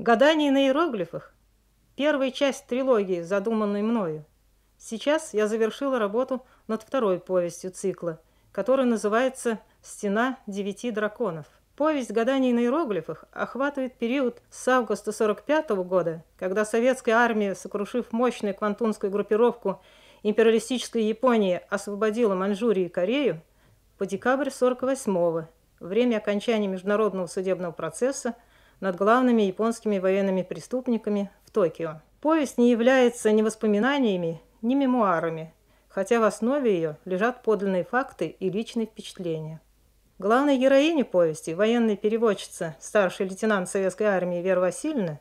Гадание на иероглифах – первая часть трилогии, задуманной мною. Сейчас я завершила работу над второй повестью цикла, которая называется «Стена девяти драконов». Повесть «Гаданий на иероглифах» охватывает период с августа 45 -го года, когда советская армия, сокрушив мощную квантунскую группировку империалистической Японии, освободила Маньчжурию и Корею, по декабрь 48 -го, время окончания международного судебного процесса – над главными японскими военными преступниками в Токио. Повесть не является ни воспоминаниями, ни мемуарами, хотя в основе ее лежат подлинные факты и личные впечатления. Главной героине повести, военной переводчица, старший лейтенант Советской армии Вера Васильевна,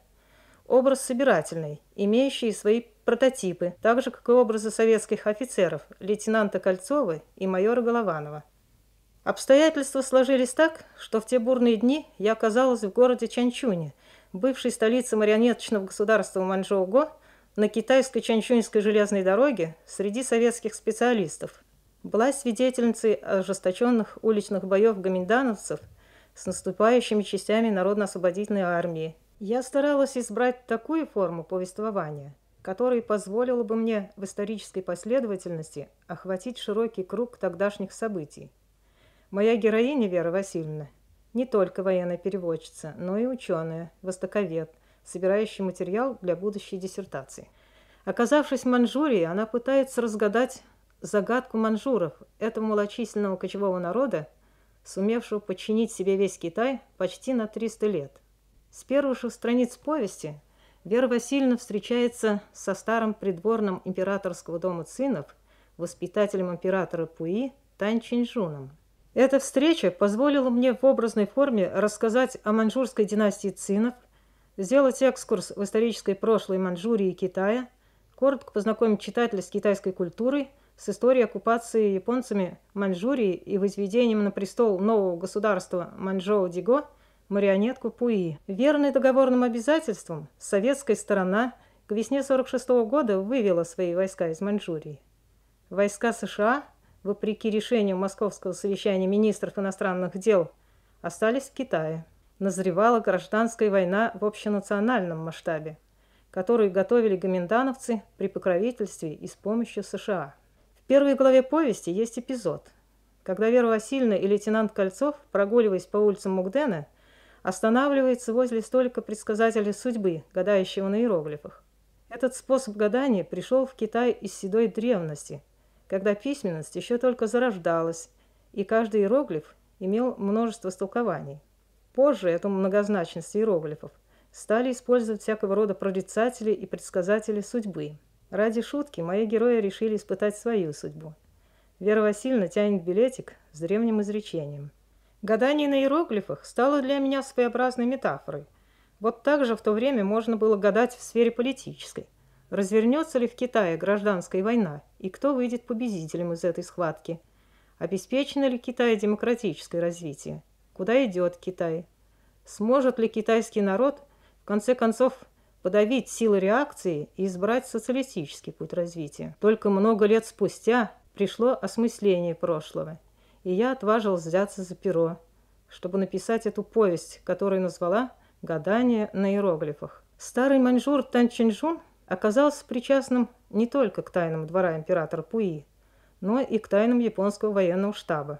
образ собирательный, имеющий свои прототипы, так же, как и образы советских офицеров, лейтенанта Кольцова и майора Голованова. Обстоятельства сложились так, что в те бурные дни я оказалась в городе Чанчуне, бывшей столице марионеточного государства Манчжоуго, на китайской чанчуньской железной дороге среди советских специалистов. Была свидетельницей ожесточенных уличных боев гоминдановцев с наступающими частями Народно-освободительной армии. Я старалась избрать такую форму повествования, которая позволила бы мне в исторической последовательности охватить широкий круг тогдашних событий. Моя героиня Вера Васильевна не только военная переводчица, но и ученая, востоковед, собирающий материал для будущей диссертации. Оказавшись в Манчжурии, она пытается разгадать загадку манжуров, этого малочисленного кочевого народа, сумевшего подчинить себе весь Китай почти на 300 лет. С первых же страниц повести Вера Васильевна встречается со старым придворным императорского дома Цинов, воспитателем императора Пуи Тань Чинжуном – эта встреча позволила мне в образной форме рассказать о маньчжурской династии цинов, сделать экскурс в историческое прошлое Маньчжурии и Китая, коротко познакомить читателя с китайской культурой, с историей оккупации японцами Маньчжурии и возведением на престол нового государства Маньчжоу-Диго марионетку Пуи. Верный договорным обязательствам, советская сторона к весне 1946 года вывела свои войска из Маньчжурии. Войска США – вопреки решению Московского совещания министров иностранных дел, остались в Китае. Назревала гражданская война в общенациональном масштабе, которую готовили гоминдановцы при покровительстве и с помощью США. В первой главе повести есть эпизод, когда Вера Васильевна и лейтенант Кольцов, прогуливаясь по улицам Мугдена, останавливается возле столика предсказателя судьбы, гадающего на иероглифах. Этот способ гадания пришел в Китай из седой древности, когда письменность еще только зарождалась, и каждый иероглиф имел множество истолкований. Позже эту многозначность иероглифов стали использовать всякого рода прорицатели и предсказатели судьбы. Ради шутки мои герои решили испытать свою судьбу. Вера Васильевна тянет билетик с древним изречением. Гадание на иероглифах стало для меня своеобразной метафорой. Вот так же в то время можно было гадать в сфере политической. Развернется ли в Китае гражданская война и кто выйдет победителем из этой схватки? Обеспечено ли Китай демократическое развитие? Куда идет Китай? Сможет ли китайский народ, в конце концов, подавить силы реакции и избрать социалистический путь развития? Только много лет спустя пришло осмысление прошлого, и я отважилась взяться за перо, чтобы написать эту повесть, которую назвала «Гадание на иероглифах». Старый маньчжур Тан Чинжун – оказался причастным не только к тайнам двора императора Пуи, но и к тайнам японского военного штаба.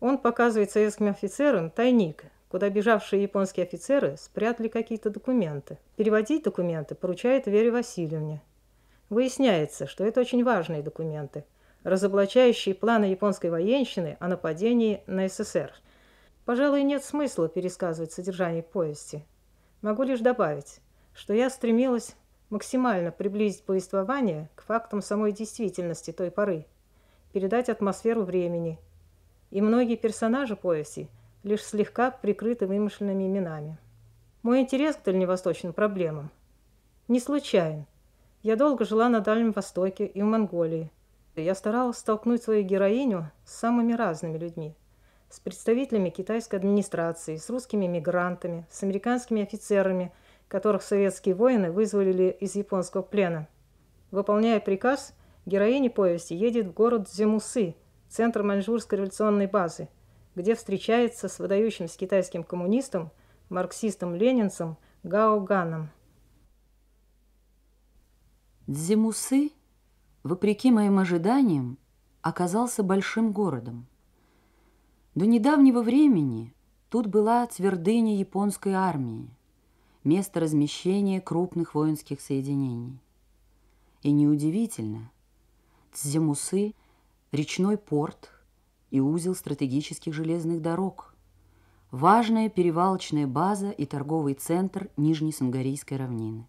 Он показывает советским офицерам тайник, куда бежавшие японские офицеры спрятали какие-то документы. Переводить документы поручает Вере Васильевне. Выясняется, что это очень важные документы, разоблачающие планы японской военщины о нападении на СССР. Пожалуй, нет смысла пересказывать содержание повести. Могу лишь добавить, что я стремилась максимально приблизить повествование к фактам самой действительности той поры, передать атмосферу времени. И многие персонажи повести лишь слегка прикрыты вымышленными именами. Мой интерес к дальневосточным проблемам не случайен. Я долго жила на Дальнем Востоке и в Монголии. Я старалась столкнуть свою героиню с самыми разными людьми. С представителями китайской администрации, с русскими мигрантами, с американскими офицерами – которых советские воины вызволили из японского плена. Выполняя приказ, героиня повести едет в город Дзимусы, центр маньчжурской революционной базы, где встречается с выдающимся китайским коммунистом, марксистом-ленинцем Гао Ганом. Дзимусы, вопреки моим ожиданиям, оказался большим городом. До недавнего времени тут была твердыня японской армии – место размещения крупных воинских соединений. И неудивительно, Цземусы – речной порт и узел стратегических железных дорог, важная перевалочная база и торговый центр Нижней Нижнесангарийской равнины.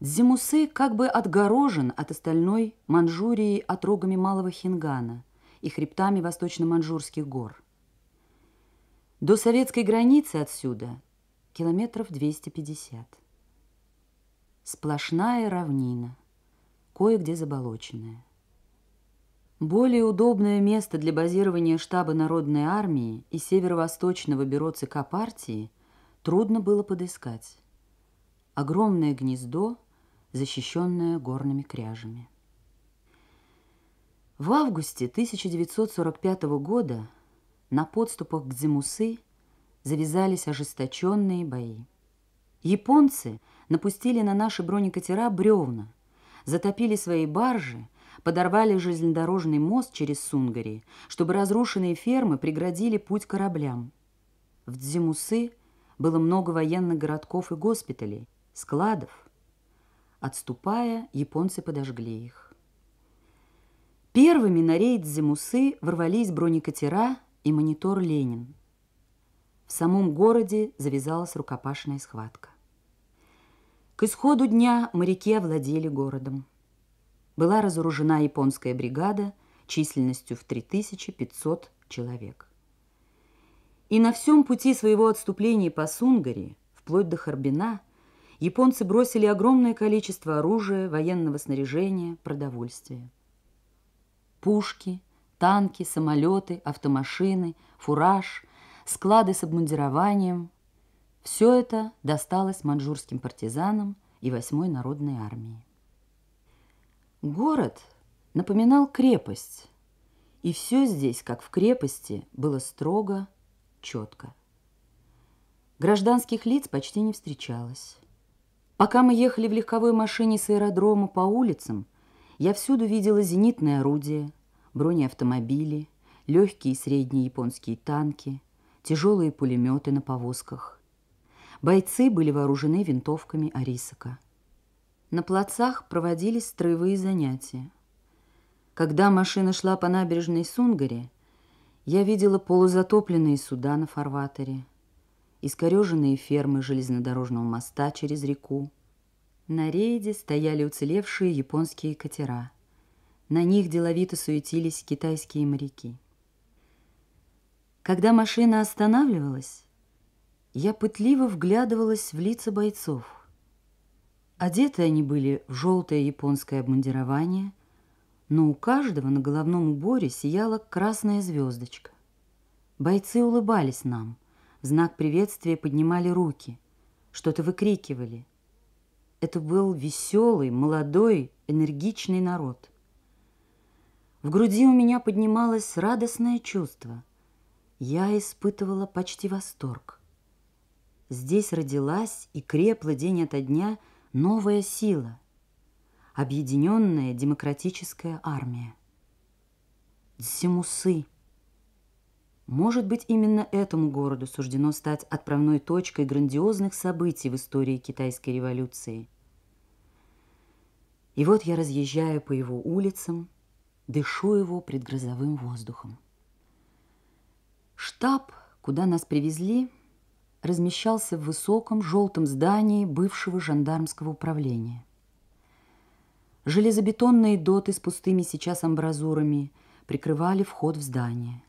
Дзимусы как бы отгорожен от остальной Манчжурии отрогами Малого Хингана и хребтами восточно-манчжурских гор. До советской границы отсюда километров 250. Сплошная равнина, кое-где заболоченная. Более удобное место для базирования штаба Народной армии и северо-восточного бюро ЦК партии трудно было подыскать. Огромное гнездо, защищенное горными кряжами. В августе 1945 года на подступах к Дзимусы завязались ожесточенные бои. Японцы напустили на наши бронекатера бревна, затопили свои баржи, подорвали железнодорожный мост через Сунгари, чтобы разрушенные фермы преградили путь кораблям. В Дзимусы было много военных городков и госпиталей, складов. Отступая, японцы подожгли их. Первыми на рейд Дзимусы ворвались бронекатера и монитор «Ленин». В самом городе завязалась рукопашная схватка. К исходу дня моряки овладели городом. Была разоружена японская бригада численностью в 3500 человек. И на всем пути своего отступления по Сунгари, вплоть до Харбина, японцы бросили огромное количество оружия, военного снаряжения, продовольствия. Пушки, танки, самолеты, автомашины, фураж, склады с обмундированием. Все это досталось манжурским партизанам и Восьмой народной армии. Город напоминал крепость, и все здесь, как в крепости, было строго, четко. Гражданских лиц почти не встречалось. Пока мы ехали в легковой машине с аэродрома по улицам, я всюду видела зенитные орудия, бронеавтомобили, легкие и средние японские танки, тяжелые пулеметы на повозках. Бойцы были вооружены винтовками Арисака. На плацах проводились строевые занятия. Когда машина шла по набережной Сунгари, я видела полузатопленные суда на фарватере, искореженные фермы железнодорожного моста через реку. На рейде стояли уцелевшие японские катера. На них деловито суетились китайские моряки. Когда машина останавливалась, я пытливо вглядывалась в лица бойцов. Одеты они были в желтое японское обмундирование, но у каждого на головном уборе сияла красная звездочка. Бойцы улыбались нам, в знак приветствия поднимали руки, что-то выкрикивали. Это был веселый, молодой, энергичный народ. В груди у меня поднималось радостное чувство – я испытывала почти восторг. Здесь родилась и крепла день ото дня новая сила – объединенная демократическая армия. Дзимусы. Может быть, именно этому городу суждено стать отправной точкой грандиозных событий в истории Китайской революции. И вот я разъезжаю по его улицам, дышу его предгрозовым воздухом. Штаб, куда нас привезли, размещался в высоком желтом здании бывшего жандармского управления. Железобетонные доты с пустыми сейчас амбразурами прикрывали вход в здание.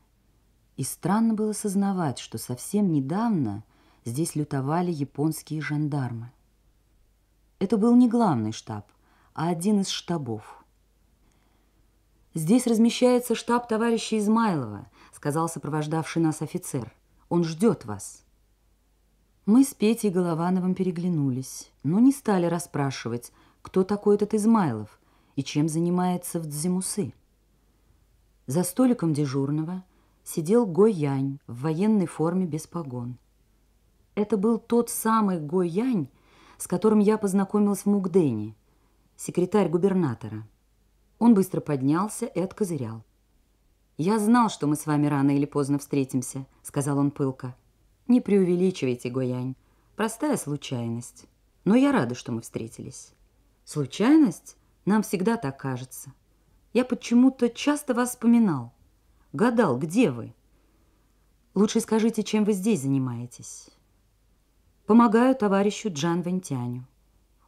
И странно было сознавать, что совсем недавно здесь лютовали японские жандармы. Это был не главный штаб, а один из штабов. Здесь размещается штаб товарища Измайлова – сказал сопровождавший нас офицер. «Он ждет вас». Мы с Петей Головановым переглянулись, но не стали расспрашивать, кто такой этот Измайлов и чем занимается в Дзимусы. За столиком дежурного сидел Гоянь в военной форме без погон. Это был тот самый Гоянь, с которым я познакомилась в Мукдене, секретарь губернатора. Он быстро поднялся и откозырял. «Я знал, что мы с вами рано или поздно встретимся», — сказал он пылко. «Не преувеличивайте, Гоянь. Простая случайность. Но я рада, что мы встретились». «Случайность? Нам всегда так кажется. Я почему-то часто вас вспоминал. Гадал, где вы?» «Лучше скажите, чем вы здесь занимаетесь». «Помогаю товарищу Джан Вентяню.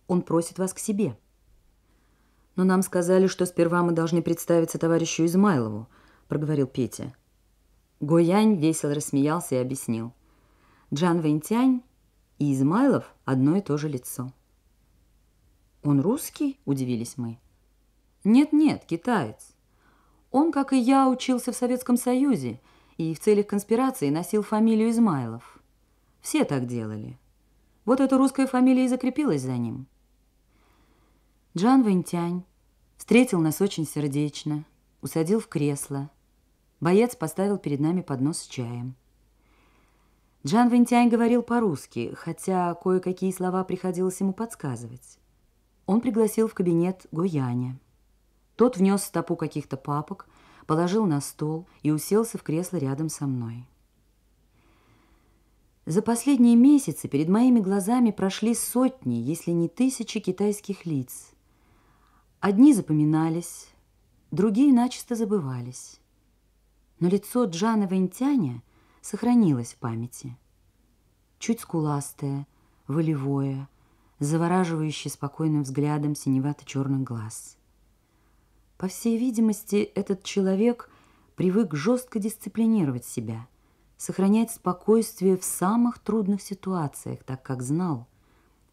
Он просит вас к себе». «Но нам сказали, что сперва мы должны представиться товарищу Измайлову», проговорил Петя. Гоянь весело рассмеялся и объяснил. Джан Вэньтянь и Измайлов одно и то же лицо. «Он русский?» – удивились мы. «Нет-нет, китаец. Он, как и я, учился в Советском Союзе и в целях конспирации носил фамилию Измайлов. Все так делали. Вот эта русская фамилия и закрепилась за ним». Джан Вэньтянь встретил нас очень сердечно, усадил в кресло – Боец поставил перед нами поднос с чаем. Джан Вентянь говорил по-русски, хотя кое-какие слова приходилось ему подсказывать. Он пригласил в кабинет Гояня. Тот внес стопу каких-то папок, положил на стол и уселся в кресло рядом со мной. За последние месяцы перед моими глазами прошли сотни, если не тысячи китайских лиц. Одни запоминались, другие начисто забывались но лицо Джана Вентяня сохранилось в памяти. Чуть скуластое, волевое, завораживающее спокойным взглядом синевато-черных глаз. По всей видимости, этот человек привык жестко дисциплинировать себя, сохранять спокойствие в самых трудных ситуациях, так как знал,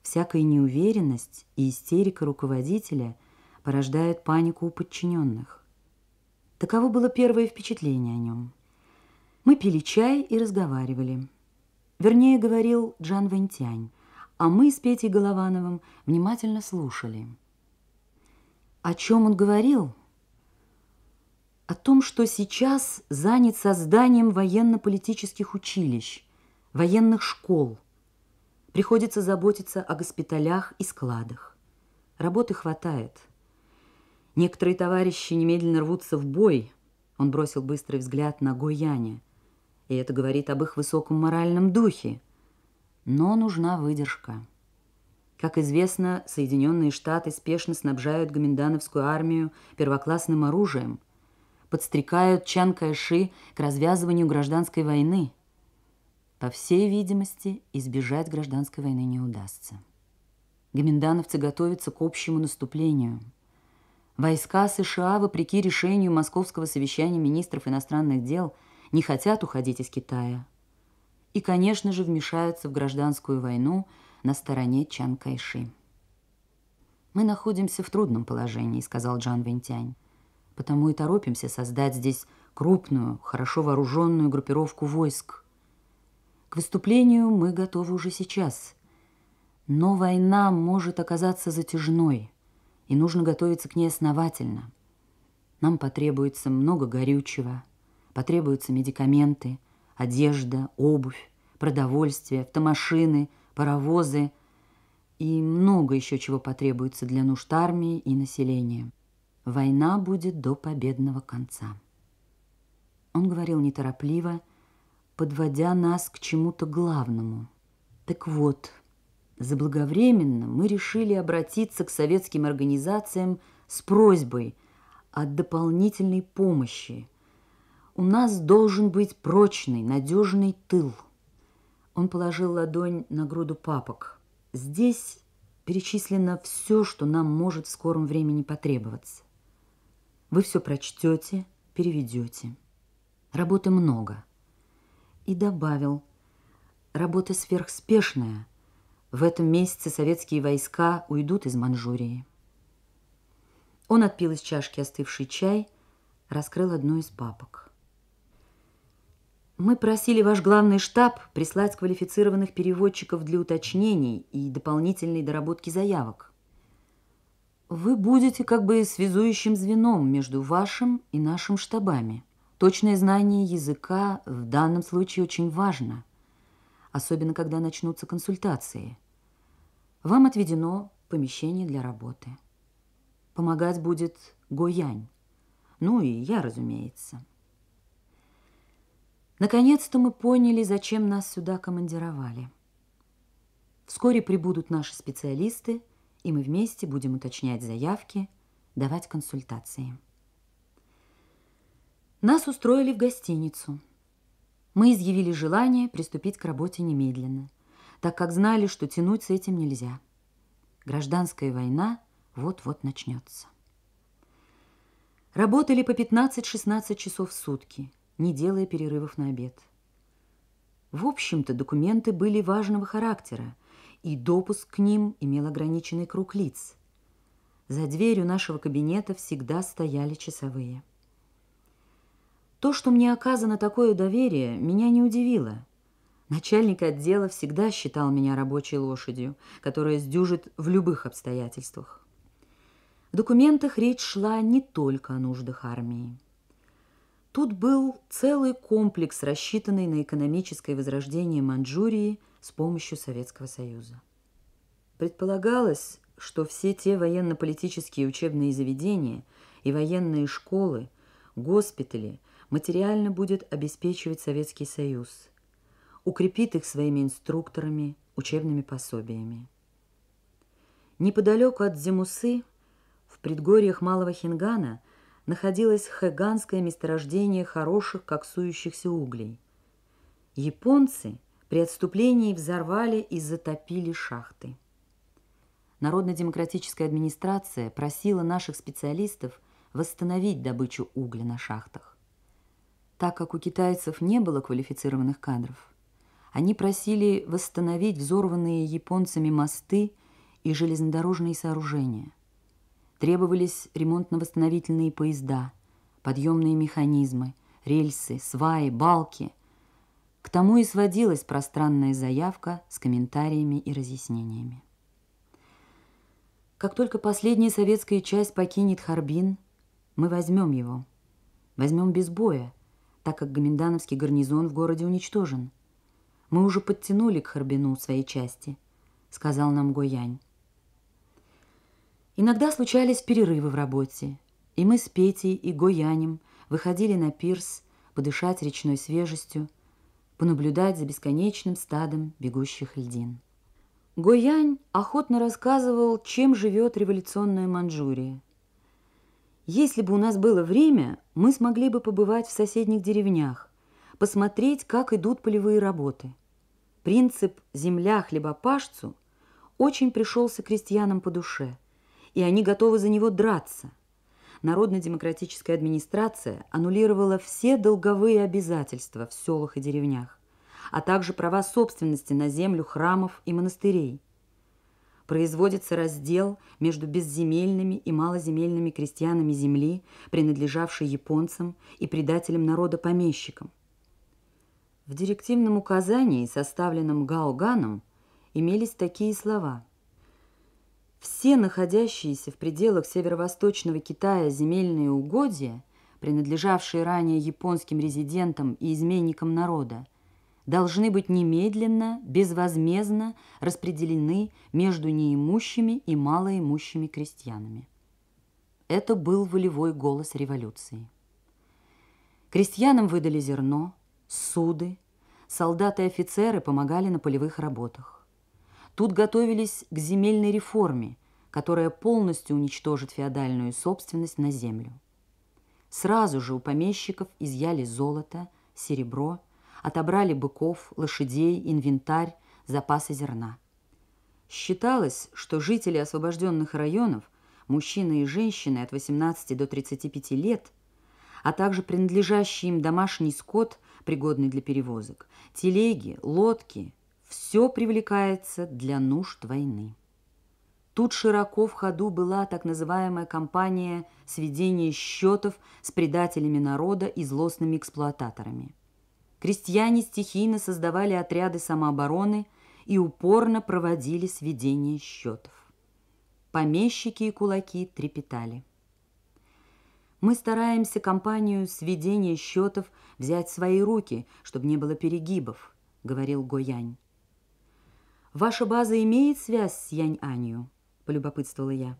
всякая неуверенность и истерика руководителя порождают панику у подчиненных. Таково было первое впечатление о нем. Мы пили чай и разговаривали. Вернее, говорил Джан Вентянь, а мы с Петей Головановым внимательно слушали. О чем он говорил? О том, что сейчас занят созданием военно-политических училищ, военных школ. Приходится заботиться о госпиталях и складах. Работы хватает – Некоторые товарищи немедленно рвутся в бой. Он бросил быстрый взгляд на Гояне. И это говорит об их высоком моральном духе. Но нужна выдержка. Как известно, Соединенные Штаты спешно снабжают гоминдановскую армию первоклассным оружием, подстрекают Чан Кайши к развязыванию гражданской войны. По всей видимости, избежать гражданской войны не удастся. Гоминдановцы готовятся к общему наступлению – Войска США, вопреки решению Московского совещания министров иностранных дел, не хотят уходить из Китая. И, конечно же, вмешаются в гражданскую войну на стороне Чан Кайши. «Мы находимся в трудном положении», — сказал Джан Вентянь. «Потому и торопимся создать здесь крупную, хорошо вооруженную группировку войск. К выступлению мы готовы уже сейчас. Но война может оказаться затяжной» и нужно готовиться к ней основательно. Нам потребуется много горючего, потребуются медикаменты, одежда, обувь, продовольствие, автомашины, паровозы и много еще чего потребуется для нужд армии и населения. Война будет до победного конца. Он говорил неторопливо, подводя нас к чему-то главному. Так вот, Заблаговременно мы решили обратиться к советским организациям с просьбой о дополнительной помощи. У нас должен быть прочный, надежный тыл. Он положил ладонь на груду папок. Здесь перечислено все, что нам может в скором времени потребоваться. Вы все прочтете, переведете. Работы много. И добавил, работа сверхспешная – в этом месяце советские войска уйдут из Манчжурии. Он отпил из чашки остывший чай, раскрыл одну из папок. Мы просили ваш главный штаб прислать квалифицированных переводчиков для уточнений и дополнительной доработки заявок. Вы будете как бы связующим звеном между вашим и нашим штабами. Точное знание языка в данном случае очень важно – особенно когда начнутся консультации. Вам отведено помещение для работы. Помогать будет Гоянь. Ну и я, разумеется. Наконец-то мы поняли, зачем нас сюда командировали. Вскоре прибудут наши специалисты, и мы вместе будем уточнять заявки, давать консультации. Нас устроили в гостиницу – мы изъявили желание приступить к работе немедленно, так как знали, что тянуть с этим нельзя. Гражданская война вот-вот начнется. Работали по 15-16 часов в сутки, не делая перерывов на обед. В общем-то, документы были важного характера, и допуск к ним имел ограниченный круг лиц. За дверью нашего кабинета всегда стояли часовые. То, что мне оказано такое доверие, меня не удивило. Начальник отдела всегда считал меня рабочей лошадью, которая сдюжит в любых обстоятельствах. В документах речь шла не только о нуждах армии. Тут был целый комплекс, рассчитанный на экономическое возрождение Манчжурии с помощью Советского Союза. Предполагалось, что все те военно-политические учебные заведения и военные школы, госпитали – материально будет обеспечивать Советский Союз, укрепит их своими инструкторами, учебными пособиями. Неподалеку от Зимусы, в предгорьях Малого Хингана, находилось хэганское месторождение хороших коксующихся углей. Японцы при отступлении взорвали и затопили шахты. Народно-демократическая администрация просила наших специалистов восстановить добычу угля на шахтах так как у китайцев не было квалифицированных кадров. Они просили восстановить взорванные японцами мосты и железнодорожные сооружения. Требовались ремонтно-восстановительные поезда, подъемные механизмы, рельсы, сваи, балки. К тому и сводилась пространная заявка с комментариями и разъяснениями. Как только последняя советская часть покинет Харбин, мы возьмем его. Возьмем без боя – так как гомендановский гарнизон в городе уничтожен. Мы уже подтянули к Харбину свои части, сказал нам Гоянь. Иногда случались перерывы в работе, и мы с Петей и Гоянем выходили на пирс подышать речной свежестью, понаблюдать за бесконечным стадом бегущих льдин. Гоянь охотно рассказывал, чем живет революционная Манчжурия – если бы у нас было время, мы смогли бы побывать в соседних деревнях, посмотреть, как идут полевые работы. Принцип «земля хлебопашцу» очень пришелся крестьянам по душе, и они готовы за него драться. Народно-демократическая администрация аннулировала все долговые обязательства в селах и деревнях, а также права собственности на землю храмов и монастырей – производится раздел между безземельными и малоземельными крестьянами земли, принадлежавшей японцам и предателям народа-помещикам. В директивном указании, составленном Гауганом, имелись такие слова. «Все находящиеся в пределах северо-восточного Китая земельные угодья, принадлежавшие ранее японским резидентам и изменникам народа, – должны быть немедленно, безвозмездно распределены между неимущими и малоимущими крестьянами. Это был волевой голос революции. Крестьянам выдали зерно, суды, солдаты и офицеры помогали на полевых работах. Тут готовились к земельной реформе, которая полностью уничтожит феодальную собственность на землю. Сразу же у помещиков изъяли золото, серебро отобрали быков, лошадей, инвентарь, запасы зерна. Считалось, что жители освобожденных районов, мужчины и женщины от 18 до 35 лет, а также принадлежащий им домашний скот, пригодный для перевозок, телеги, лодки, все привлекается для нужд войны. Тут широко в ходу была так называемая кампания сведения счетов с предателями народа и злостными эксплуататорами – Крестьяне стихийно создавали отряды самообороны и упорно проводили сведение счетов. Помещики и кулаки трепетали. Мы стараемся компанию сведения счетов взять в свои руки, чтобы не было перегибов, говорил Гоянь. Ваша база имеет связь с Янь-Анью, полюбопытствовала я.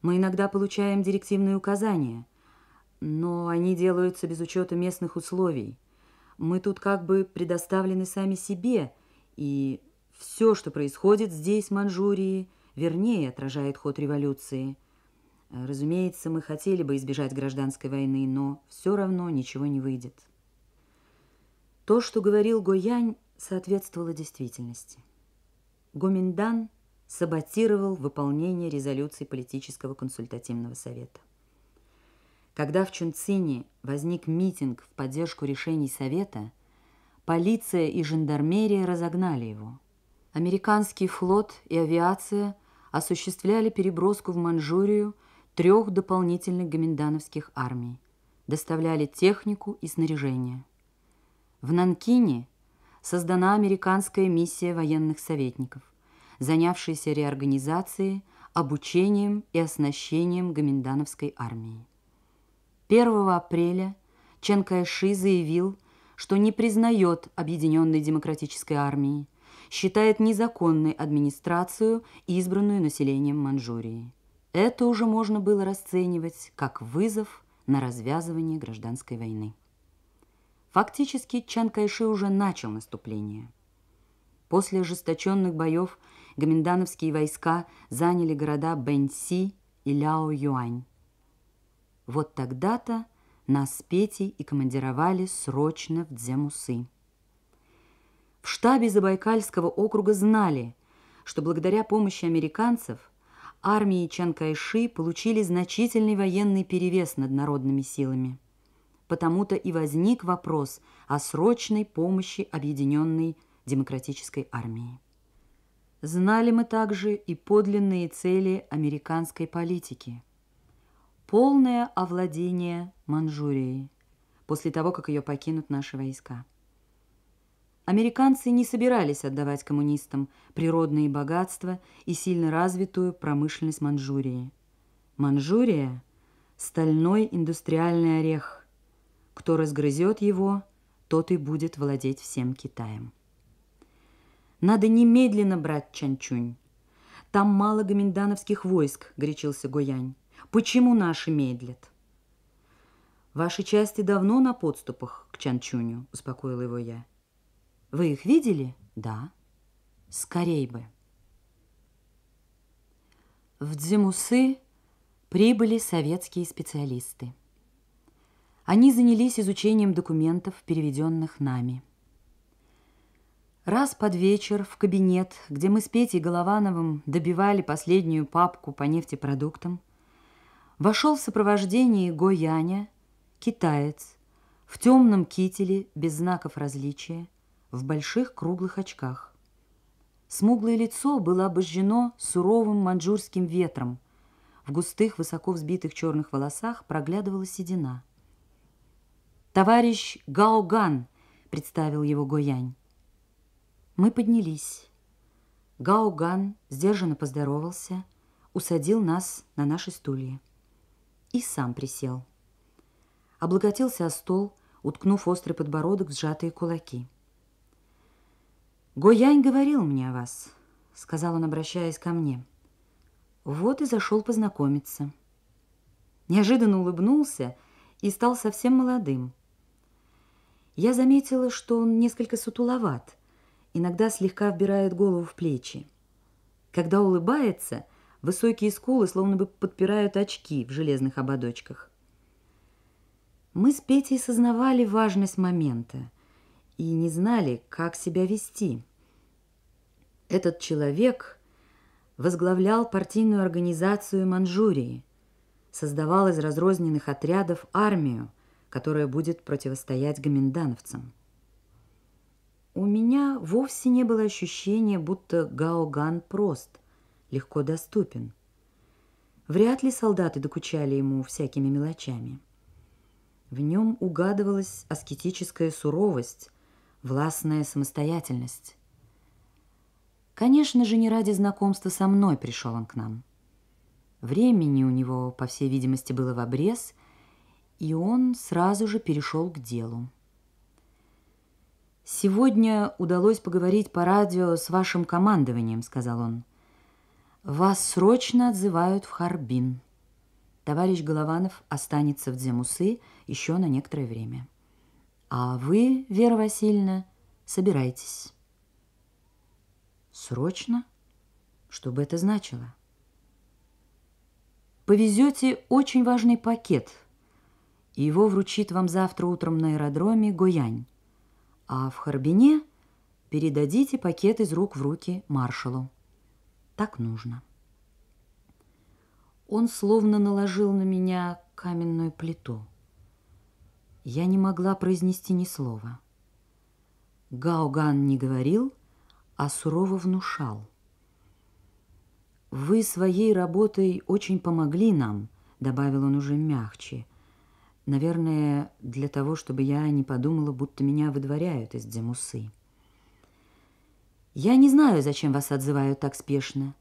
Мы иногда получаем директивные указания, но они делаются без учета местных условий – мы тут как бы предоставлены сами себе, и все, что происходит здесь, в Манчжурии, вернее отражает ход революции. Разумеется, мы хотели бы избежать гражданской войны, но все равно ничего не выйдет. То, что говорил Гоянь, соответствовало действительности. Гоминдан саботировал выполнение резолюции политического консультативного совета. Когда в Чунцине возник митинг в поддержку решений Совета, полиция и жандармерия разогнали его. Американский флот и авиация осуществляли переброску в Маньчжурию трех дополнительных гоминдановских армий, доставляли технику и снаряжение. В Нанкине создана американская миссия военных советников, занявшаяся реорганизацией, обучением и оснащением гоминдановской армии. 1 апреля Чен Кайши заявил, что не признает Объединенной Демократической Армии, считает незаконной администрацию, избранную населением Манчжурии. Это уже можно было расценивать как вызов на развязывание гражданской войны. Фактически Чан Кайши уже начал наступление. После ожесточенных боев гоминдановские войска заняли города Бэньси и Ляо-Юань. Вот тогда-то нас с Петей и командировали срочно в Дзямусы. В штабе Забайкальского округа знали, что благодаря помощи американцев армии Чанкайши получили значительный военный перевес над народными силами. Потому-то и возник вопрос о срочной помощи Объединенной Демократической армии. Знали мы также и подлинные цели американской политики – полное овладение Манчжурией после того, как ее покинут наши войска. Американцы не собирались отдавать коммунистам природные богатства и сильно развитую промышленность Манчжурии. Манчжурия – стальной индустриальный орех. Кто разгрызет его, тот и будет владеть всем Китаем. Надо немедленно брать Чанчунь. Там мало гоминдановских войск, горячился Гоянь. Почему наши медлят? Ваши части давно на подступах к Чанчуню, успокоил его я. Вы их видели? Да. Скорей бы. В Дзимусы прибыли советские специалисты. Они занялись изучением документов, переведенных нами. Раз под вечер в кабинет, где мы с Петей Головановым добивали последнюю папку по нефтепродуктам, вошел в сопровождении Гояня, китаец, в темном кителе без знаков различия, в больших круглых очках. Смуглое лицо было обожжено суровым маньчжурским ветром. В густых, высоко взбитых черных волосах проглядывала седина. «Товарищ Гаоган», — представил его Гоянь. Мы поднялись. Гаоган сдержанно поздоровался, усадил нас на наши стулья и сам присел. Облокотился о стол, уткнув острый подбородок в сжатые кулаки. «Гоянь говорил мне о вас», — сказал он, обращаясь ко мне. «Вот и зашел познакомиться». Неожиданно улыбнулся и стал совсем молодым. Я заметила, что он несколько сутуловат, иногда слегка вбирает голову в плечи. Когда улыбается — Высокие скулы словно бы подпирают очки в железных ободочках. Мы с Петей сознавали важность момента и не знали, как себя вести. Этот человек возглавлял партийную организацию Манчжурии, создавал из разрозненных отрядов армию, которая будет противостоять гоминдановцам. У меня вовсе не было ощущения, будто Гаоган прост легко доступен. Вряд ли солдаты докучали ему всякими мелочами. В нем угадывалась аскетическая суровость, властная самостоятельность. Конечно же, не ради знакомства со мной пришел он к нам. Времени у него, по всей видимости, было в обрез, и он сразу же перешел к делу. «Сегодня удалось поговорить по радио с вашим командованием», — сказал он. Вас срочно отзывают в Харбин. Товарищ Голованов останется в Дземусы еще на некоторое время. А вы, Вера Васильевна, собирайтесь. Срочно? Что бы это значило? Повезете очень важный пакет. Его вручит вам завтра утром на аэродроме Гоянь. А в Харбине передадите пакет из рук в руки маршалу. Так нужно. Он словно наложил на меня каменную плиту. Я не могла произнести ни слова. Гауган не говорил, а сурово внушал. «Вы своей работой очень помогли нам», — добавил он уже мягче. «Наверное, для того, чтобы я не подумала, будто меня выдворяют из Демусы». Я не знаю, зачем вас отзывают так спешно.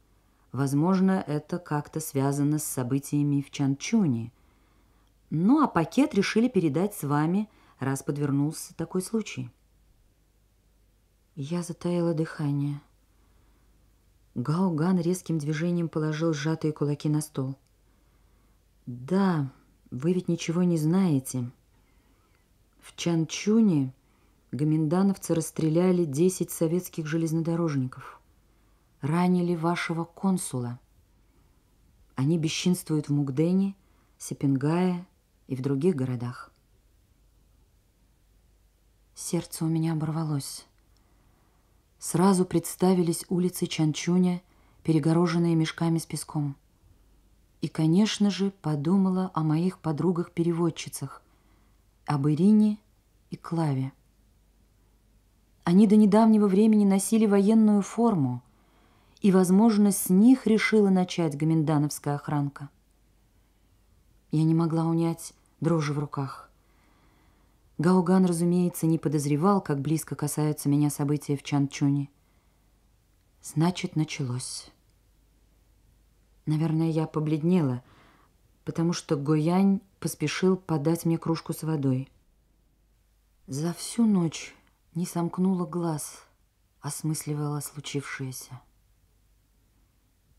Возможно, это как-то связано с событиями в Чанчуне. Ну, а пакет решили передать с вами, раз подвернулся такой случай. Я затаила дыхание. Гауган резким движением положил сжатые кулаки на стол. «Да, вы ведь ничего не знаете. В Чанчуне гомендановцы расстреляли 10 советских железнодорожников. Ранили вашего консула. Они бесчинствуют в Мугдене, Сепенгае и в других городах. Сердце у меня оборвалось. Сразу представились улицы Чанчуня, перегороженные мешками с песком. И, конечно же, подумала о моих подругах-переводчицах, об Ирине и Клаве. Они до недавнего времени носили военную форму, и, возможно, с них решила начать гомендановская охранка. Я не могла унять дрожи в руках. Гауган, разумеется, не подозревал, как близко касаются меня события в Чанчуне. Значит, началось. Наверное, я побледнела, потому что Гоянь поспешил подать мне кружку с водой. За всю ночь не сомкнула глаз, осмысливала случившееся.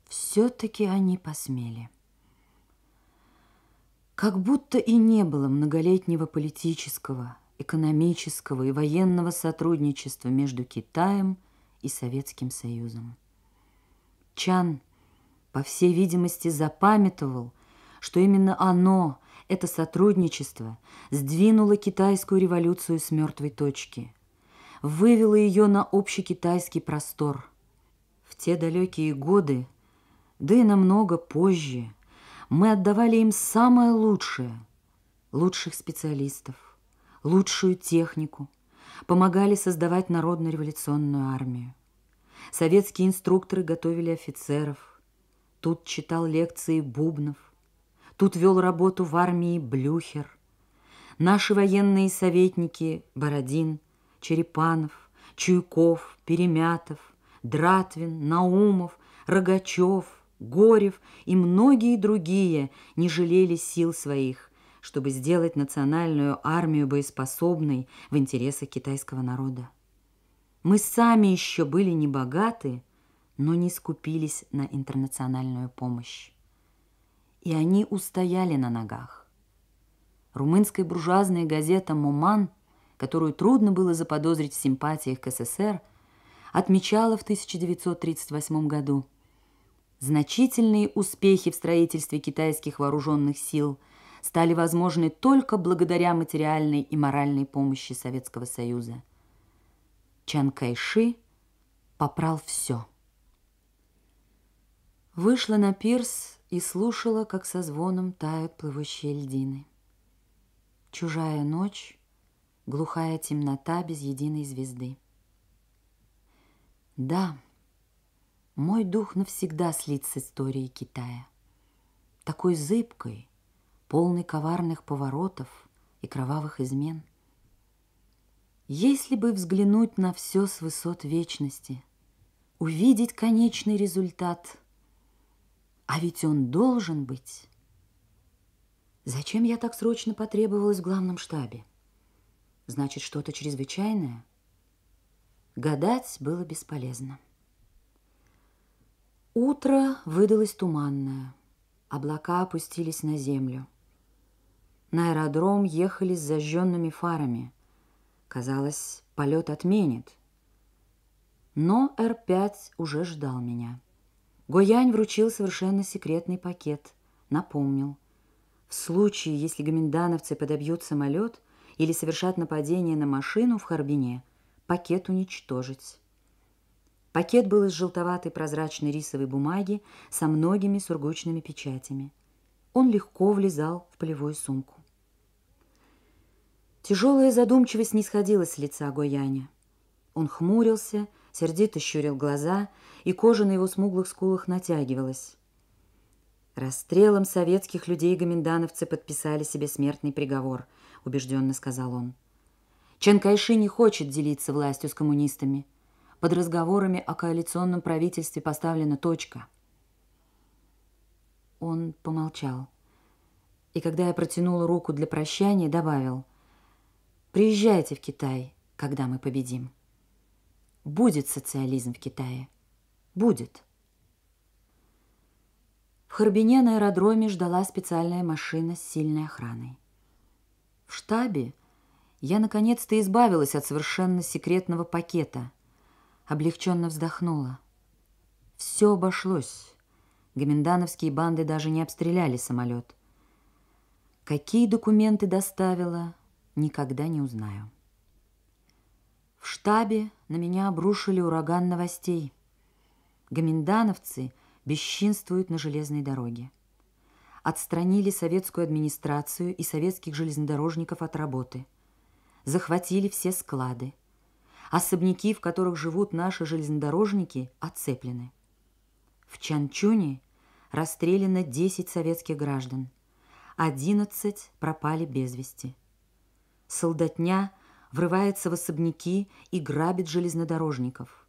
Все-таки они посмели. Как будто и не было многолетнего политического, экономического и военного сотрудничества между Китаем и Советским Союзом. Чан, по всей видимости, запамятовал, что именно оно, это сотрудничество, сдвинуло китайскую революцию с мертвой точки – вывело ее на общекитайский простор. В те далекие годы, да и намного позже, мы отдавали им самое лучшее, лучших специалистов, лучшую технику, помогали создавать народно-революционную армию. Советские инструкторы готовили офицеров, тут читал лекции Бубнов, тут вел работу в армии Блюхер – наши военные советники Бородин, Черепанов, Чуйков, Перемятов, Дратвин, Наумов, Рогачев, Горев и многие другие не жалели сил своих, чтобы сделать национальную армию боеспособной в интересах китайского народа. Мы сами еще были не богаты, но не скупились на интернациональную помощь. И они устояли на ногах. Румынская буржуазная газета Муман которую трудно было заподозрить в симпатиях к СССР, отмечала в 1938 году. Значительные успехи в строительстве китайских вооруженных сил стали возможны только благодаря материальной и моральной помощи Советского Союза. Чан Кайши попрал все. Вышла на пирс и слушала, как со звоном тают плывущие льдины. Чужая ночь глухая темнота без единой звезды. Да, мой дух навсегда слит с историей Китая. Такой зыбкой, полной коварных поворотов и кровавых измен. Если бы взглянуть на все с высот вечности, увидеть конечный результат, а ведь он должен быть. Зачем я так срочно потребовалась в главном штабе? Значит, что-то чрезвычайное? Гадать было бесполезно. Утро выдалось туманное. Облака опустились на землю. На аэродром ехали с зажженными фарами. Казалось, полет отменит. Но Р-5 уже ждал меня. Гоянь вручил совершенно секретный пакет. Напомнил. В случае, если гоминдановцы подобьют самолет – или совершат нападение на машину в Харбине, пакет уничтожить. Пакет был из желтоватой прозрачной рисовой бумаги со многими сургучными печатями. Он легко влезал в полевую сумку. Тяжелая задумчивость не сходила с лица Гояня. Он хмурился, сердито щурил глаза, и кожа на его смуглых скулах натягивалась. Расстрелом советских людей гомендановцы подписали себе смертный приговор –– убежденно сказал он. Чен Кайши не хочет делиться властью с коммунистами. Под разговорами о коалиционном правительстве поставлена точка. Он помолчал. И когда я протянул руку для прощания, добавил, «Приезжайте в Китай, когда мы победим. Будет социализм в Китае. Будет». В Харбине на аэродроме ждала специальная машина с сильной охраной. В штабе я наконец-то избавилась от совершенно секретного пакета. Облегченно вздохнула. Все обошлось. Гомендановские банды даже не обстреляли самолет. Какие документы доставила, никогда не узнаю. В штабе на меня обрушили ураган новостей. Гомендановцы бесчинствуют на железной дороге отстранили советскую администрацию и советских железнодорожников от работы, захватили все склады. Особняки, в которых живут наши железнодорожники, оцеплены. В Чанчуне расстреляно 10 советских граждан, 11 пропали без вести. Солдатня врывается в особняки и грабит железнодорожников.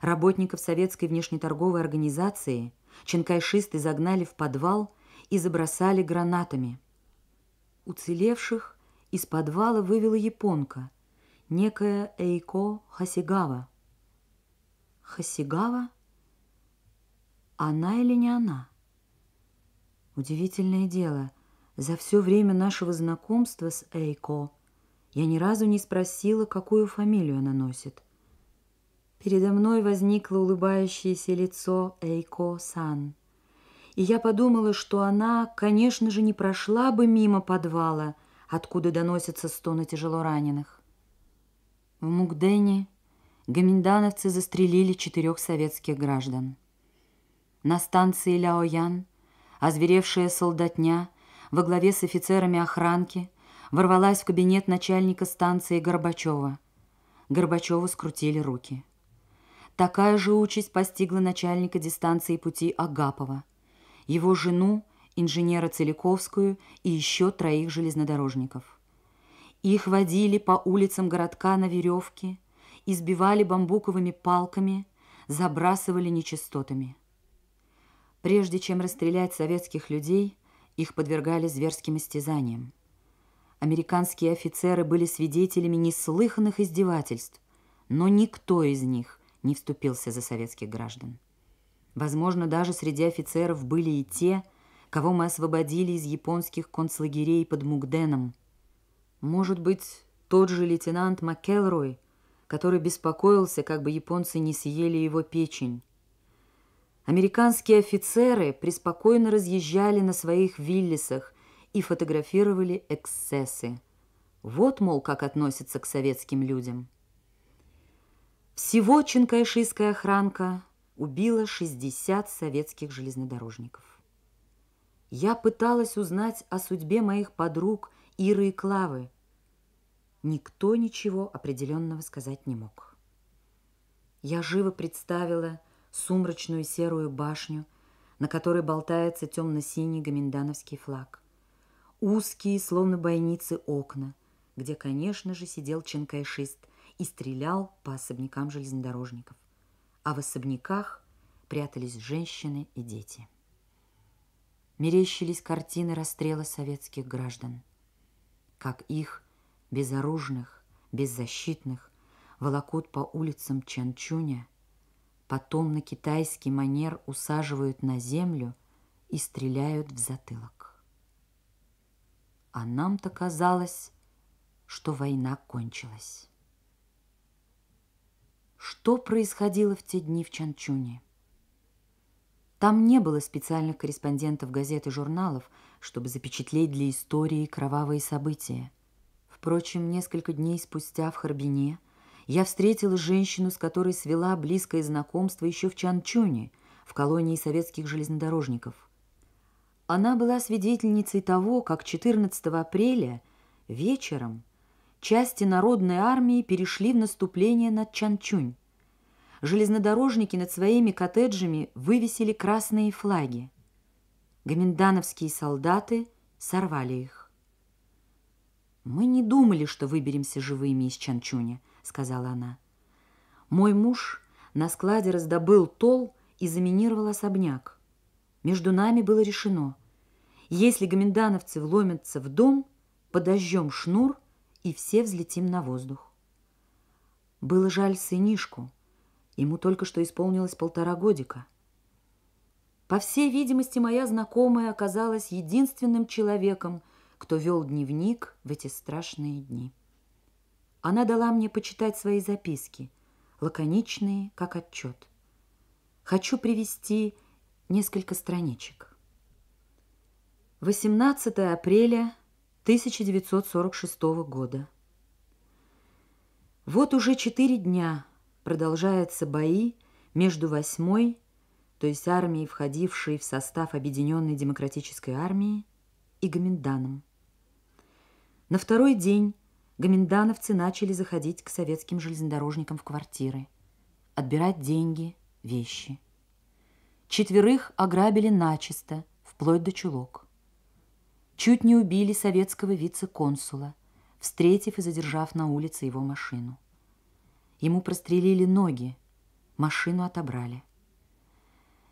Работников советской внешнеторговой организации – Ченкайшисты загнали в подвал и забросали гранатами. Уцелевших из подвала вывела японка, некая Эйко Хасигава. Хасигава? Она или не она? Удивительное дело, за все время нашего знакомства с Эйко я ни разу не спросила, какую фамилию она носит. Передо мной возникло улыбающееся лицо Эйко Сан — и я подумала, что она, конечно же, не прошла бы мимо подвала, откуда доносятся стоны тяжело раненых. В Мукдене гаминдановцы застрелили четырех советских граждан. На станции Ляоян озверевшая солдатня во главе с офицерами охранки ворвалась в кабинет начальника станции Горбачева. Горбачеву скрутили руки. Такая же участь постигла начальника дистанции пути Агапова – его жену, инженера Целиковскую и еще троих железнодорожников. Их водили по улицам городка на веревке, избивали бамбуковыми палками, забрасывали нечистотами. Прежде чем расстрелять советских людей, их подвергали зверским истязаниям. Американские офицеры были свидетелями неслыханных издевательств, но никто из них не вступился за советских граждан. Возможно, даже среди офицеров были и те, кого мы освободили из японских концлагерей под Мугденом. Может быть, тот же лейтенант Маккелрой, который беспокоился, как бы японцы не съели его печень. Американские офицеры преспокойно разъезжали на своих виллисах и фотографировали эксцессы. Вот, мол, как относятся к советским людям. Всего чинкайшистская охранка убила 60 советских железнодорожников. Я пыталась узнать о судьбе моих подруг Иры и Клавы. Никто ничего определенного сказать не мог. Я живо представила сумрачную серую башню, на которой болтается темно-синий гоминдановский флаг. Узкие, словно бойницы, окна, где, конечно же, сидел ченкайшист и стрелял по особнякам железнодорожников а в особняках прятались женщины и дети. Мерещились картины расстрела советских граждан, как их, безоружных, беззащитных, волокут по улицам Чанчуня, потом на китайский манер усаживают на землю и стреляют в затылок. А нам-то казалось, что война кончилась что происходило в те дни в Чанчуне. Там не было специальных корреспондентов газет и журналов, чтобы запечатлеть для истории кровавые события. Впрочем, несколько дней спустя в Харбине я встретила женщину, с которой свела близкое знакомство еще в Чанчуне, в колонии советских железнодорожников. Она была свидетельницей того, как 14 апреля вечером части народной армии перешли в наступление на Чанчунь. Железнодорожники над своими коттеджами вывесили красные флаги. Гоминдановские солдаты сорвали их. «Мы не думали, что выберемся живыми из Чанчуня», — сказала она. «Мой муж на складе раздобыл тол и заминировал особняк. Между нами было решено, если гоминдановцы вломятся в дом, подождем шнур — и все взлетим на воздух. Было жаль сынишку. Ему только что исполнилось полтора годика. По всей видимости, моя знакомая оказалась единственным человеком, кто вел дневник в эти страшные дни. Она дала мне почитать свои записки, лаконичные, как отчет. Хочу привести несколько страничек. 18 апреля 1946 года. Вот уже четыре дня продолжаются бои между восьмой, то есть армией, входившей в состав Объединенной Демократической Армии, и Гоминданом. На второй день гоминдановцы начали заходить к советским железнодорожникам в квартиры, отбирать деньги, вещи. Четверых ограбили начисто, вплоть до чулок чуть не убили советского вице-консула, встретив и задержав на улице его машину. Ему прострелили ноги, машину отобрали.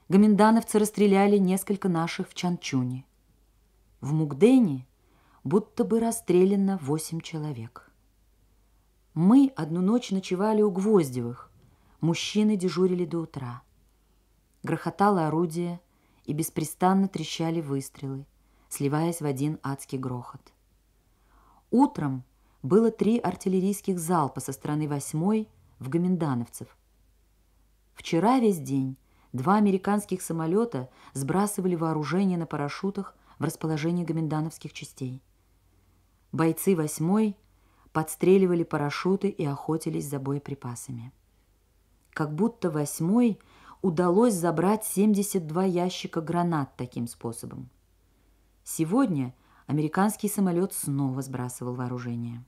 Гомендановцы расстреляли несколько наших в Чанчуне. В Мукдене будто бы расстреляно восемь человек. Мы одну ночь ночевали у Гвоздевых. Мужчины дежурили до утра. Грохотало орудие, и беспрестанно трещали выстрелы сливаясь в один адский грохот. Утром было три артиллерийских залпа со стороны Восьмой в гомендановцев. Вчера весь день два американских самолета сбрасывали вооружение на парашютах в расположении гомендановских частей. Бойцы Восьмой подстреливали парашюты и охотились за боеприпасами. Как будто Восьмой удалось забрать 72 ящика гранат таким способом. Сегодня американский самолет снова сбрасывал вооружение.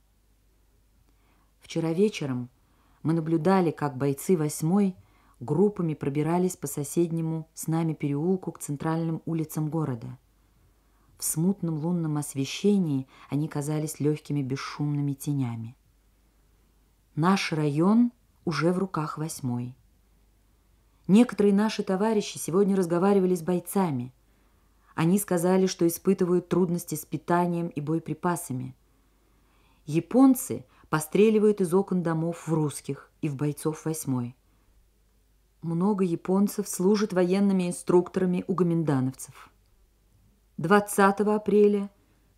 Вчера вечером мы наблюдали, как бойцы восьмой группами пробирались по соседнему с нами переулку к центральным улицам города. В смутном лунном освещении они казались легкими бесшумными тенями. Наш район уже в руках восьмой. Некоторые наши товарищи сегодня разговаривали с бойцами – они сказали, что испытывают трудности с питанием и боеприпасами. Японцы постреливают из окон домов в русских и в бойцов восьмой. Много японцев служат военными инструкторами у гоминдановцев. 20 апреля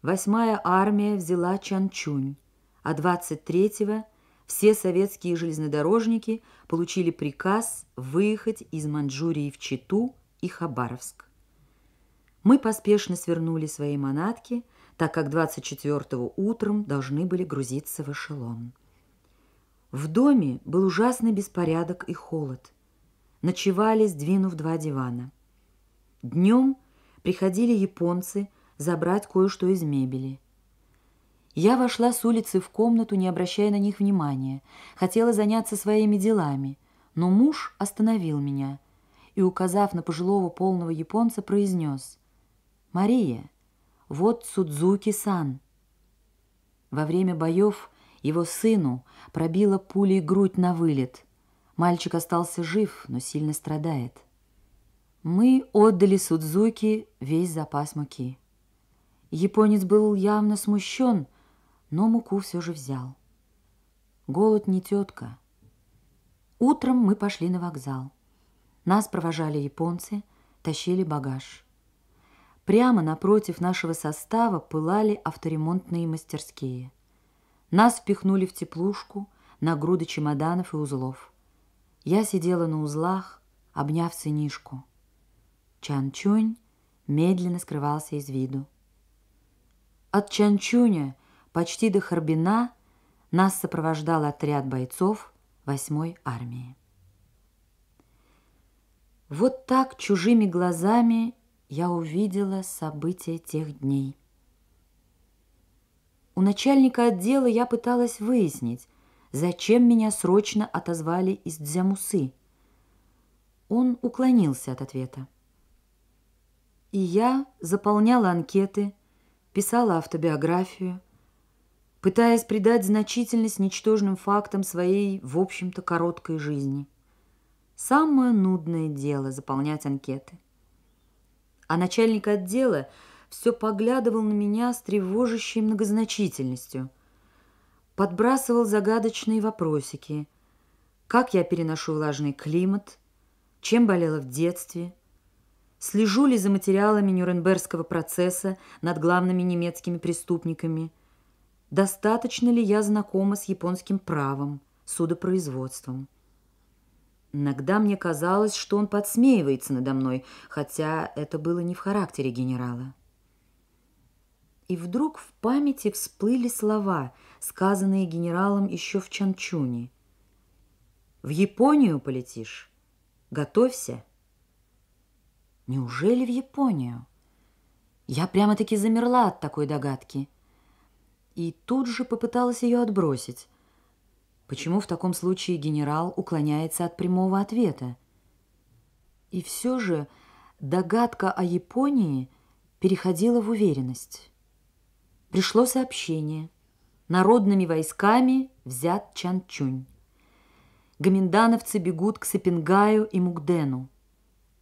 Восьмая армия взяла Чанчунь, а 23-го все советские железнодорожники получили приказ выехать из Манчжурии в Читу и Хабаровск. Мы поспешно свернули свои манатки, так как 24-го утром должны были грузиться в эшелон. В доме был ужасный беспорядок и холод. Ночевали, сдвинув два дивана. Днем приходили японцы забрать кое-что из мебели. Я вошла с улицы в комнату, не обращая на них внимания. Хотела заняться своими делами, но муж остановил меня и, указав на пожилого полного японца, произнес «Мария, вот Судзуки-сан». Во время боев его сыну пробила пулей грудь на вылет. Мальчик остался жив, но сильно страдает. Мы отдали Судзуки весь запас муки. Японец был явно смущен, но муку все же взял. Голод не тетка. Утром мы пошли на вокзал. Нас провожали японцы, тащили багаж. Прямо напротив нашего состава пылали авторемонтные мастерские. Нас впихнули в теплушку на груды чемоданов и узлов. Я сидела на узлах, обняв сынишку. Чанчунь медленно скрывался из виду. От Чанчуня почти до Харбина нас сопровождал отряд бойцов Восьмой армии. Вот так чужими глазами я увидела события тех дней. У начальника отдела я пыталась выяснить, зачем меня срочно отозвали из Дзямусы. Он уклонился от ответа. И я заполняла анкеты, писала автобиографию, пытаясь придать значительность ничтожным фактам своей, в общем-то, короткой жизни. Самое нудное дело — заполнять анкеты — а начальник отдела все поглядывал на меня с тревожащей многозначительностью. Подбрасывал загадочные вопросики. Как я переношу влажный климат? Чем болела в детстве? Слежу ли за материалами Нюрнбергского процесса над главными немецкими преступниками? Достаточно ли я знакома с японским правом, судопроизводством? Иногда мне казалось, что он подсмеивается надо мной, хотя это было не в характере генерала. И вдруг в памяти всплыли слова, сказанные генералом еще в Чанчуне. «В Японию полетишь? Готовься!» Неужели в Японию? Я прямо-таки замерла от такой догадки. И тут же попыталась ее отбросить – Почему в таком случае генерал уклоняется от прямого ответа? И все же догадка о Японии переходила в уверенность. Пришло сообщение. Народными войсками взят Чанчунь. Гаминдановцы бегут к Сапингаю и Мугдену.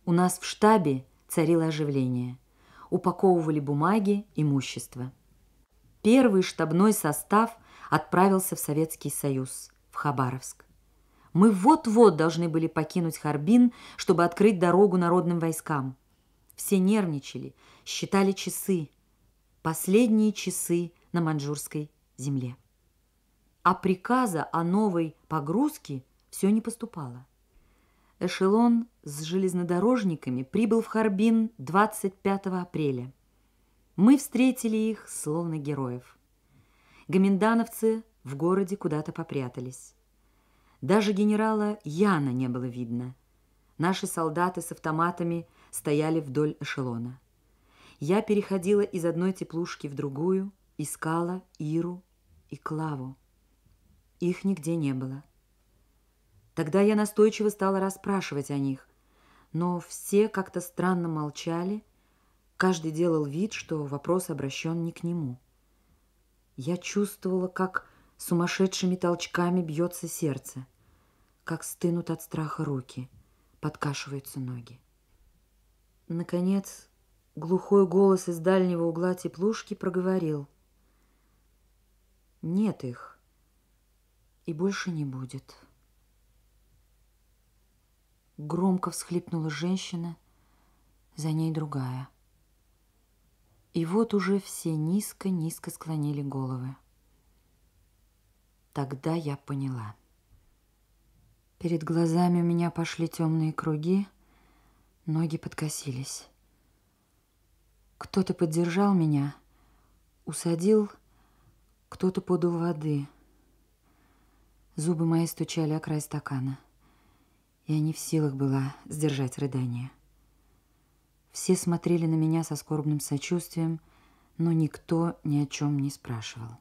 У нас в штабе царило оживление. Упаковывали бумаги, имущество. Первый штабной состав отправился в Советский Союз – Хабаровск. Мы вот-вот должны были покинуть Харбин, чтобы открыть дорогу народным войскам. Все нервничали, считали часы. Последние часы на маньчжурской земле. А приказа о новой погрузке все не поступало. Эшелон с железнодорожниками прибыл в Харбин 25 апреля. Мы встретили их словно героев. Гомендановцы в городе куда-то попрятались. Даже генерала Яна не было видно. Наши солдаты с автоматами стояли вдоль эшелона. Я переходила из одной теплушки в другую, искала Иру и Клаву. Их нигде не было. Тогда я настойчиво стала расспрашивать о них, но все как-то странно молчали, каждый делал вид, что вопрос обращен не к нему. Я чувствовала, как Сумасшедшими толчками бьется сердце. Как стынут от страха руки, подкашиваются ноги. Наконец, глухой голос из дальнего угла теплушки проговорил. Нет их, и больше не будет. Громко всхлипнула женщина, за ней другая. И вот уже все низко-низко склонили головы. Тогда я поняла. Перед глазами у меня пошли темные круги, ноги подкосились. Кто-то поддержал меня, усадил, кто-то подул воды. Зубы мои стучали о край стакана. Я не в силах была сдержать рыдание. Все смотрели на меня со скорбным сочувствием, но никто ни о чем не спрашивал.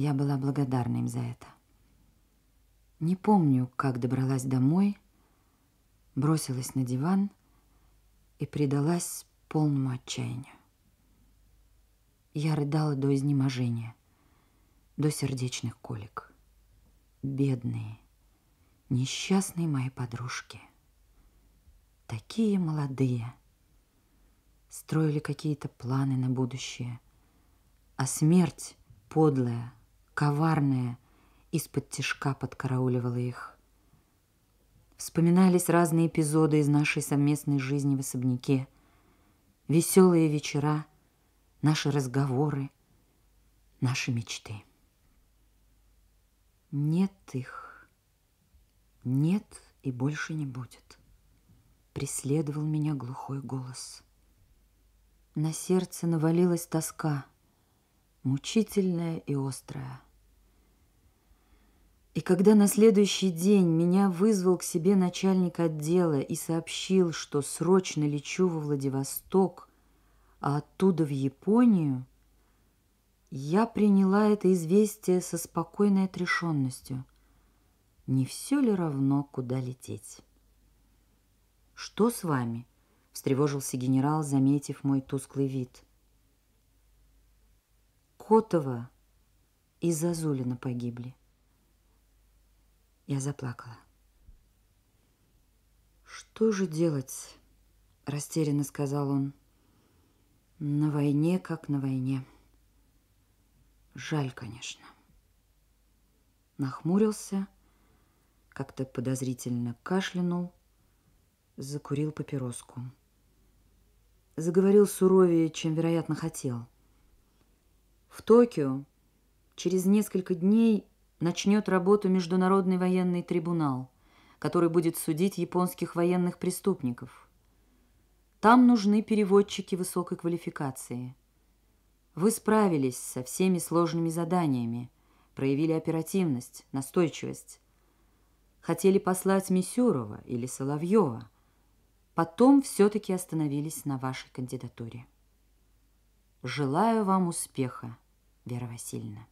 Я была благодарна им за это. Не помню, как добралась домой, бросилась на диван и предалась полному отчаянию. Я рыдала до изнеможения, до сердечных колик. Бедные, несчастные мои подружки. Такие молодые. Строили какие-то планы на будущее. А смерть подлая, коварная, из-под тишка подкарауливала их. Вспоминались разные эпизоды из нашей совместной жизни в особняке. Веселые вечера, наши разговоры, наши мечты. Нет их. Нет и больше не будет. Преследовал меня глухой голос. На сердце навалилась тоска, мучительная и острая. И когда на следующий день меня вызвал к себе начальник отдела и сообщил, что срочно лечу во Владивосток, а оттуда в Японию, я приняла это известие со спокойной отрешенностью. Не все ли равно, куда лететь? «Что с вами?» – встревожился генерал, заметив мой тусклый вид. «Котова и Зазулина погибли. Я заплакала. «Что же делать?» – растерянно сказал он. «На войне, как на войне. Жаль, конечно». Нахмурился, как-то подозрительно кашлянул, закурил папироску. Заговорил суровее, чем, вероятно, хотел. «В Токио через несколько дней начнет работу Международный военный трибунал, который будет судить японских военных преступников. Там нужны переводчики высокой квалификации. Вы справились со всеми сложными заданиями, проявили оперативность, настойчивость. Хотели послать Мисюрова или Соловьева. Потом все-таки остановились на вашей кандидатуре. Желаю вам успеха, Вера Васильевна.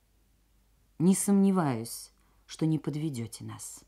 Не сомневаюсь, что не подведете нас».